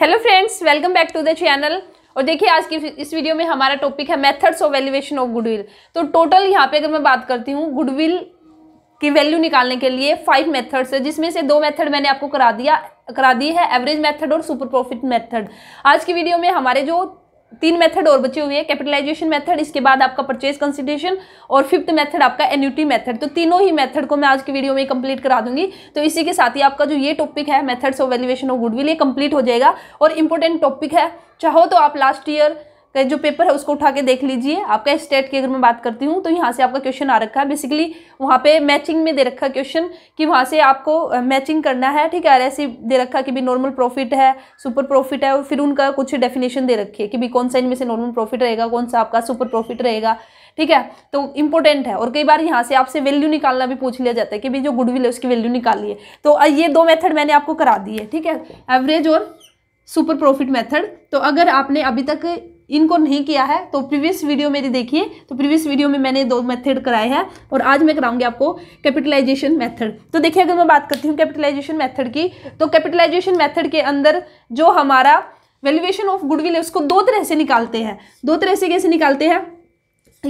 hello friends welcome back to the channel और देखिए आज की इस वीडियो में हमारा टॉपिक है methods of valuation of goodwill तो टोटल यहाँ पे अगर मैं बात करती हूँ गुडविल की वैल्यू निकालने के लिए फाइव मेथड्स है जिसमें से दो मेथड मैंने आपको करा दिया करा दी है एवरेज मेथड और सुपर प्रॉफिट मेथड आज की वीडियो में हमारे जो तीन मेथड और बचे हुए हैं कैपिटलाइजेशन मेथड इसके बाद आपका परचेज कंसिडेशन और फिफ्थ मेथड आपका एन्यूटी मेथड तो तीनों ही मेथड को मैं आज की वीडियो में कंप्लीट करा दूंगी तो इसी के साथ ही आपका जो ये टॉपिक है methods of valuation of goodwill ये कंप्लीट हो जाएगा और इंपॉर्टेंट टॉपिक है चाहो तो आप लास्ट ईयर का जो पेपर है उसको उठा के देख लीजिए आपका स्टेट की अगर मैं बात करती हूँ तो यहाँ से आपका क्वेश्चन आ रखा है बेसिकली वहाँ पे मैचिंग में दे रखा क्वेश्चन कि वहाँ से आपको मैचिंग करना है ठीक है ऐसे दे रखा कि भी नॉर्मल प्रॉफिट है सुपर प्रॉफिट है और फिर उनका कुछ डेफिनेशन दे रखी है कि भी कौन सा इनमें से नॉर्मल प्रॉफिट रहेगा कौन सा आपका सुपर प्रॉफिट रहेगा ठीक है तो इंपॉर्टेंट है और कई बार यहाँ से आपसे वैल्यू निकालना भी पूछ लिया जाता है कि भाई जो गुडविल है उसकी वैल्यू निकालिए तो ये दो मेथड मैंने आपको करा दी है ठीक है एवरेज और सुपर प्रॉफिट मेथड तो अगर आपने अभी तक इनको नहीं किया है तो प्रीवियस वीडियो मेरी देखिए तो प्रीवियस वीडियो में मैंने दो मेथड कराए हैं और आज मैं कराऊंगी आपको कैपिटलाइजेशन मेथड तो देखिए अगर मैं बात करती हूँ कैपिटलाइजेशन मेथड की तो कैपिटलाइजेशन मेथड के अंदर जो हमारा वैल्यूएशन ऑफ गुडविल है उसको दो तरह से निकालते हैं दो तरह से कैसे निकालते हैं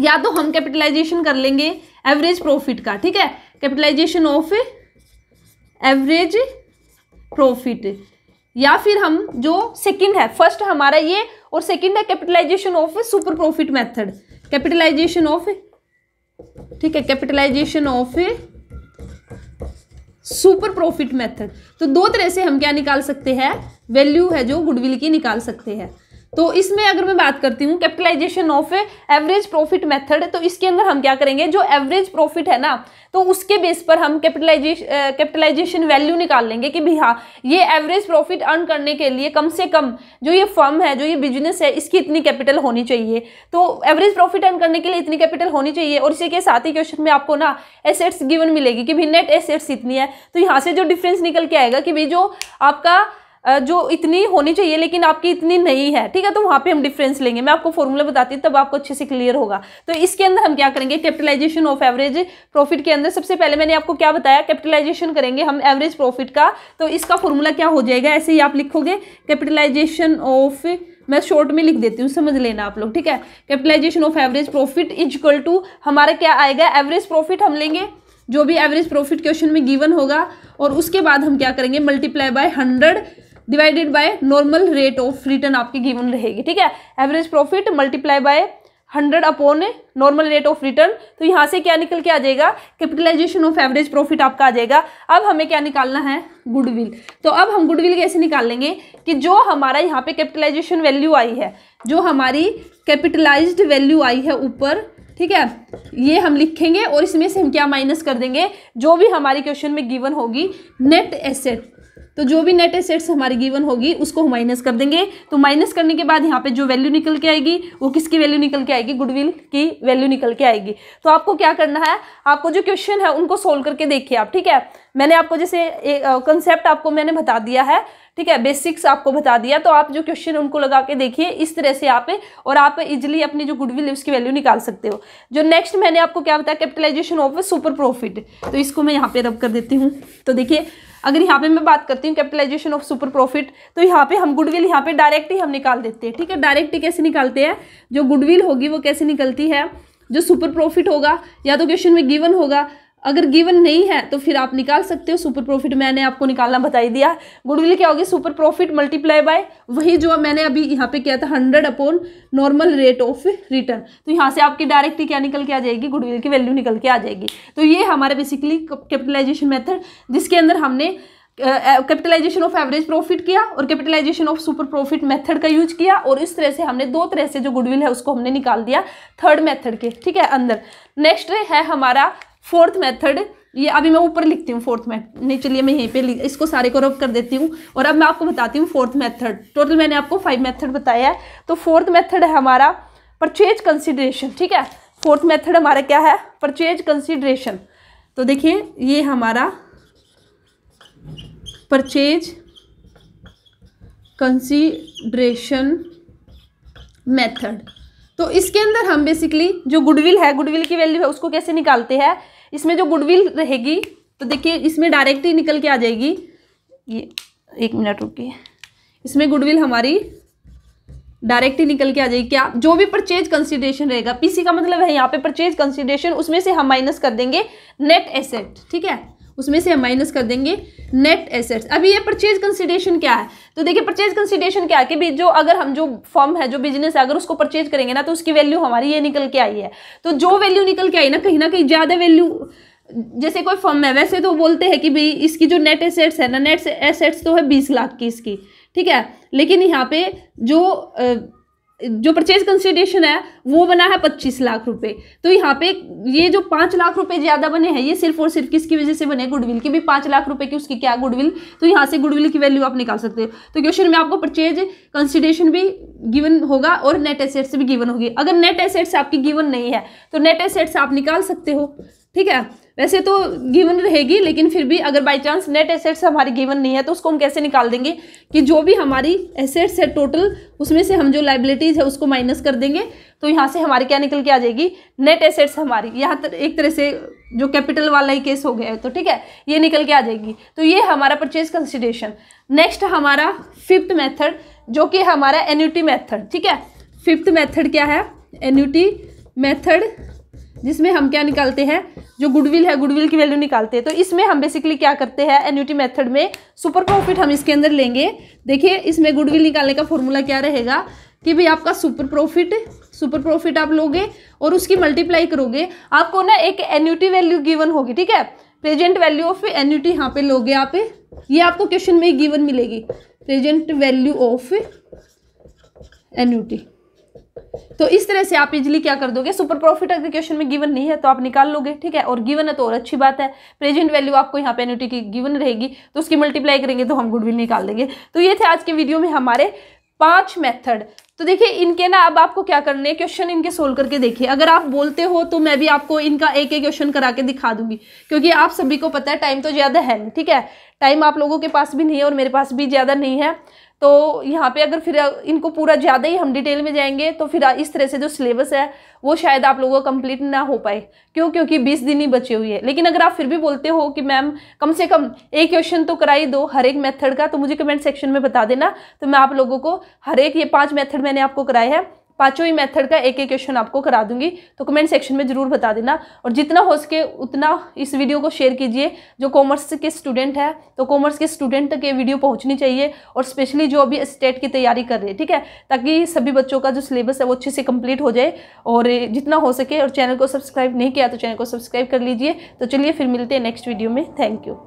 या तो हम कैपिटलाइजेशन कर लेंगे एवरेज प्रॉफिट का ठीक है कैपिटलाइजेशन ऑफ एवरेज प्रॉफिट या फिर हम जो सेकंड है फर्स्ट हमारा ये और सेकेंड है capitalisation of super profit method capitalisation of ठीक है capitalisation of super profit method तो दो तरह से हम क्या निकाल सकते हैं वैल्यू है जो गुडविल की निकाल सकते हैं तो इसमें अगर मैं बात करती हूँ capitalisation of average profit method तो इसके अंदर हम क्या करेंगे जो एवरेज प्रॉफिट है ना तो उसके बेस पर हम कैपिटलाइजेशन कैपिटलाइजेशन वैल्यू निकाल लेंगे कि भाई हाँ ये एवरेज प्रॉफिट अर्न करने के लिए कम से कम जो ये फर्म है जो ये बिजनेस है इसकी इतनी कैपिटल होनी चाहिए तो एवरेज प्रॉफिट अर्न करने के लिए इतनी कैपिटल होनी चाहिए और इसी के साथ ही क्वेश्चन में आपको ना एसेट्स गिवन मिलेगी कि भाई नेट एसेट्स इतनी है तो यहाँ से जो डिफरेंस निकल के आएगा कि भाई जो आपका जो इतनी होनी चाहिए लेकिन आपकी इतनी नहीं है ठीक है तो वहाँ पे हम डिफरेंस लेंगे मैं आपको फॉर्मूला बताती हूँ तब आपको अच्छे से क्लियर होगा तो इसके अंदर हम क्या करेंगे कैपिटलाइजेशन ऑफ एवरेज प्रॉफिट के अंदर सबसे पहले मैंने आपको क्या बताया कैपिटलाइजेशन करेंगे हम एवरेज प्रॉफिट का तो इसका फॉर्मूला क्या हो जाएगा ऐसे ही आप लिखोगे कैपिटलाइजेशन ऑफ मैं शॉर्ट में लिख देती हूँ समझ लेना आप लोग ठीक है capitalisation of average profit is equal to हमारा क्या आएगा एवरेज प्रॉफिट हम लेंगे जो भी एवरेज प्रॉफिट क्वेश्चन में गिवन होगा और उसके बाद हम क्या करेंगे multiply by hundred divided by normal rate of return आपकी गिवन रहेगी ठीक है average profit multiply by hundred upon normal rate of return तो यहाँ से क्या निकल के आ जाएगा कैपिटलाइजेशन ऑफ एवरेज प्रॉफिट आपका आ जाएगा अब हमें क्या निकालना है गुडविल तो अब हम गुडविल कैसे निकाल लेंगे कि जो हमारा यहाँ पे कैपिटलाइजेशन वैल्यू आई है जो हमारी कैपिटलाइज्ड वैल्यू आई है ऊपर ठीक है ये हम लिखेंगे और इसमें से हम क्या माइनस कर देंगे जो भी हमारी क्वेश्चन में गिवन होगी नेट एसेट तो जो भी नेट एसेट्स हमारी गिवन होगी उसको हम माइनस कर देंगे तो माइनस करने के बाद यहाँ पे जो वैल्यू निकल के आएगी वो किसकी वैल्यू निकल के आएगी गुडविल की वैल्यू निकल के आएगी तो आपको क्या करना है आपको जो क्वेश्चन है उनको सोल्व करके देखिए आप ठीक है मैंने आपको जैसे कंसेप्ट आपको मैंने बता दिया है ठीक है बेसिक्स आपको बता दिया तो आप जो क्वेश्चन उनको लगा के देखिए इस तरह से आप और आप इजिली अपनी जो गुडविल है उसकी वैल्यू निकाल सकते हो जो नेक्स्ट मैंने आपको क्या बताया कैपिटलाइजेशन ऑफ सुपर प्रॉफिट तो इसको मैं यहाँ पे रब कर देती हूँ तो देखिए अगर यहाँ पे मैं बात करती हूँ कैपिटलाइजेशन ऑफ सुपर प्रॉफिट तो यहाँ पे हम गुडविल यहाँ पे डायरेक्ट ही हम निकाल देते हैं ठीक है डायरेक्ट ही कैसे निकालते हैं जो गुडविल होगी वो कैसे निकलती है जो सुपर प्रॉफिट होगा या तो क्वेश्चन में गिवन होगा अगर गिवन नहीं है तो फिर आप निकाल सकते हो सुपर प्रॉफिट मैंने आपको निकालना बताई दिया गुडविल क्या होगी सुपर प्रॉफिट मल्टीप्लाई बाय वही जो मैंने अभी यहाँ पे किया था hundred upon normal rate of return तो यहाँ से आपकी डायरेक्टली क्या निकल के आ जाएगी गुडविल की वैल्यू निकल के आ जाएगी तो ये हमारे बेसिकली कैपिटलाइजेशन मैथड जिसके अंदर हमने कैपिटलाइजेशन ऑफ एवरेज प्रॉफिट किया और capitalisation of super profit method का यूज किया और इस तरह से हमने दो तरह से जो गुडविल है उसको हमने निकाल दिया थर्ड मेथड के ठीक है अंदर नेक्स्ट है हमारा फोर्थ मेथड ये अभी मैं ऊपर लिखती हूँ फोर्थ मैथ नहीं चलिए मैं यहीं पे इसको सारे को रब कर देती हूँ और अब मैं आपको बताती हूँ फोर्थ मेथड टोटल मैंने आपको फाइव मेथड बताया है तो फोर्थ मेथड है हमारा परचेज कंसिडरेशन ठीक है फोर्थ मेथड हमारा क्या है परचेज कंसिडरेशन तो देखिए ये हमारा परचेज कंसिड्रेशन मेथड तो इसके अंदर हम बेसिकली जो गुडविल है गुडविल की वैल्यू है उसको कैसे निकालते हैं इसमें जो गुडविल रहेगी तो देखिए इसमें डायरेक्ट ही निकल के आ जाएगी ये एक मिनट रुकिए इसमें गुडविल हमारी डायरेक्ट ही निकल के आ जाएगी क्या जो भी परचेज कंसिडरेशन रहेगा पीसी का मतलब है यहाँ पे परचेज कंसिडरेशन उसमें से हम माइनस कर देंगे नेट एसेट ठीक है उसमें से हम माइनस कर देंगे नेट एसेट्स अभी ये परचेज कंसिडेशन क्या है तो देखिए परचेज कंसिडेशन क्या है कि भी जो अगर हम जो फॉर्म है जो बिजनेस है अगर उसको परचेज करेंगे ना तो उसकी वैल्यू हमारी ये निकल के आई है तो जो वैल्यू निकल के आई ना कहीं ना कहीं ज़्यादा वैल्यू जैसे कोई फॉर्म है वैसे तो बोलते हैं कि भाई इसकी जो नेट एसेट्स है ना नेट एसेट्स तो है बीस लाख की इसकी ठीक है लेकिन यहाँ पे जो जो परचेज कंसिडेशन है वो बना है पच्चीस लाख रुपए तो यहाँ पे ये जो पाँच लाख रुपए ज़्यादा बने हैं ये सिर्फ और सिर्फ किसकी वजह से बने गुडविल की भी पांच लाख रुपए की उसकी क्या गुडविल तो यहाँ से गुडविल की वैल्यू आप निकाल सकते हो तो क्वेश्चन में आपको परचेज कंसिडेशन भी गिवन होगा और नेट एसेट्स भी गिवन होगी अगर नेट एसेट्स आपकी गिवन नहीं है तो नेट एसेट्स आप निकाल सकते हो ठीक है वैसे तो गिवन रहेगी लेकिन फिर भी अगर बाई चांस नेट एसेट्स हमारी गिवन नहीं है तो उसको हम कैसे निकाल देंगे कि जो भी हमारी एसेट्स है टोटल उसमें से हम जो लाइबिलिटीज़ है उसको माइनस कर देंगे तो यहाँ से हमारी क्या निकल के आ जाएगी नेट एसेट्स हमारी यहाँ तर, एक तरह से जो कैपिटल वाला ही केस हो गया है तो ठीक है ये निकल के आ जाएगी तो ये हमारा परचेज कंसिडेशन नेक्स्ट हमारा फिफ्थ मैथड जो कि हमारा एन्यूटी मैथड ठीक है फिफ्थ मैथड क्या है एन्यूटी मैथड जिसमें हम क्या निकालते हैं जो गुडविल है गुडविल की वैल्यू निकालते हैं तो इसमें हम बेसिकली क्या करते हैं एन्यूटी मेथड में सुपर प्रॉफिट हम इसके अंदर लेंगे देखिए इसमें गुडविल निकालने का फॉर्मूला क्या रहेगा कि भाई आपका सुपर प्रॉफिट सुपर प्रॉफिट आप लोगे और उसकी मल्टीप्लाई करोगे आपको ना एक एन्यूटी वैल्यू गिवन होगी ठीक है प्रेजेंट वैल्यू ऑफ एन्यूटी यहाँ पे लोगे आप ये आपको क्वेश्चन में गिवन मिलेगी प्रेजेंट वैल्यू ऑफ एन्यूटी तो इस तरह से आप इजली क्या कर दोगे सुपर प्रॉफिट अगर क्वेश्चन में गिवन नहीं है तो आप निकाल लोगे ठीक है और गिवन है तो और अच्छी बात है प्रेजेंट वैल्यू आपको यहाँ पे एन्यूटी की गिवन रहेगी तो उसकी मल्टीप्लाई करेंगे तो हम गुडविल निकाल देंगे तो ये थे आज के वीडियो में हमारे पांच मेथड तो देखिए इनके ना अब आपको क्या करने है क्वेश्चन इनके सोल्व करके देखिए अगर आप बोलते हो तो मैं भी आपको इनका एक एक क्वेश्चन करा के दिखा दूंगी क्योंकि आप सभी को पता है टाइम तो ज़्यादा है नहीं ठीक है टाइम आप लोगों के पास भी नहीं है और मेरे पास भी ज़्यादा नहीं है तो यहाँ पे अगर फिर इनको पूरा ज़्यादा ही हम डिटेल में जाएंगे तो फिर इस तरह से जो सिलेबस है वो शायद आप लोगों का कंप्लीट ना हो पाए क्यों क्योंकि बीस दिन ही बचे हुए हैं लेकिन अगर आप फिर भी बोलते हो कि मैम कम से कम एक क्वेश्चन तो कराई दो हर एक मेथड का तो मुझे कमेंट सेक्शन में बता देना तो मैं आप लोगों को हर एक ये पाँच मैथड मैंने आपको कराए हैं पाँचों ही मेथड का एक एक क्वेश्चन आपको करा दूंगी तो कमेंट सेक्शन में ज़रूर बता देना और जितना हो सके उतना इस वीडियो को शेयर कीजिए जो कॉमर्स के स्टूडेंट है तो कॉमर्स के स्टूडेंट तक ये वीडियो पहुंचनी चाहिए और स्पेशली जो अभी स्टेट की तैयारी कर रहे हैं ठीक है ताकि सभी बच्चों का जो सिलेबस है वो अच्छे से कम्प्लीट हो जाए और जितना हो सके और चैनल को सब्सक्राइब नहीं किया तो चैनल को सब्सक्राइब कर लीजिए तो चलिए फिर मिलते हैं नेक्स्ट वीडियो में थैंक यू